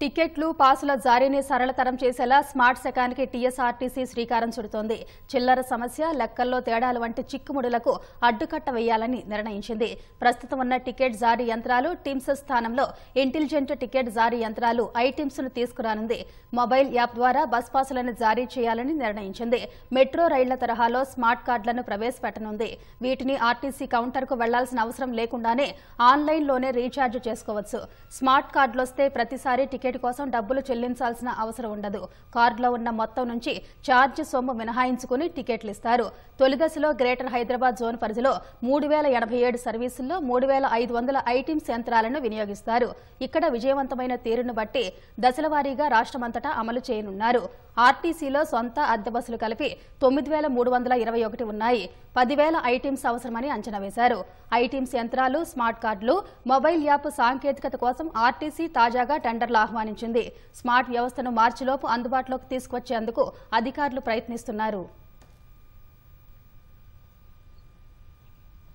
టికెట్లు పాసుల జారీని సరళతరం చేసేలా smart శకానికి TSRTC శ్రీకారం చుడుతోంది చిల్లర సమస్య లెక్కల్లో తేడాలు వంటి చిక్కుముడులకు అడ్డుకట్ట వేయాలని నిర్ణయించింది ప్రస్తుతం ఉన్న టికెట్ జారీ యంత్రాలు టిమ్స్ స్థానంలో ఇంటెలిజెంట్ టికెట్ జారీ యంత్రాలు ఐటిమ్స్ ను తీసుకురానుంది మొబైల్ యాప్ ద్వారా బస్ పాసులను జారీ చేయాలని నిర్ణయించింది మెట్రో రైళ్ల తరహాలో స్మార్ట్ కార్డులను ప్రవేశపెట్టనుంది వీటిని ఆర్టీసీ కౌంటర్కు వెళ్లాల్సిన అవసరం లేకుండానే ఆన్లైన్లోనే రీఛార్జ్ చేసుకోవచ్చు స్మార్ట్ కార్డులొస్తే ప్రతిసారి టికెట్ టికెట్ కోసం డబ్బులు చెల్లించాల్సిన అవసరం ఉండదు కార్డులో ఉన్న మొత్తం నుంచి ఛార్జ్ సొమ్ము మినహాయించుకుని టికెట్లు ఇస్తారు తొలి దశలో గ్రేటర్ హైదరాబాద్ జోన్ పరిధిలో మూడు వేల ఎనభై ఏడు సర్వీసుల్లో మూడు వేల ఐదు వందల ఐటీమ్స్ యంత్రాలను వినియోగిస్తారు ఇక్కడ విజయవంతమైన తీరును బట్టి దశలవారీగా రాష్ట్రమంతటా అమలు చేయనున్నారు ఆర్టీసీలో సొంత అద్దె బస్సులు కలిపి తొమ్మిది వేల మూడు వందల ఇరవై ఒకటి ఉన్నాయి పదివేల ఐటీమ్స్ అవసరమని అంచనా వేశారు ఐటీమ్స్ యంత్రాలు స్మార్ట్ కార్డులు మొబైల్ యాప్ సాంకేతికత కోసం ఆర్టీసీ తాజాగా టెండర్లు ఆహ్వానించారు ఆహ్వానించింది స్మార్ట్ వ్యవస్థను మార్చిలోపు అందుబాటులోకి తీసుకొచ్చేందుకు అధికారులు ప్రయత్నిస్తున్నారు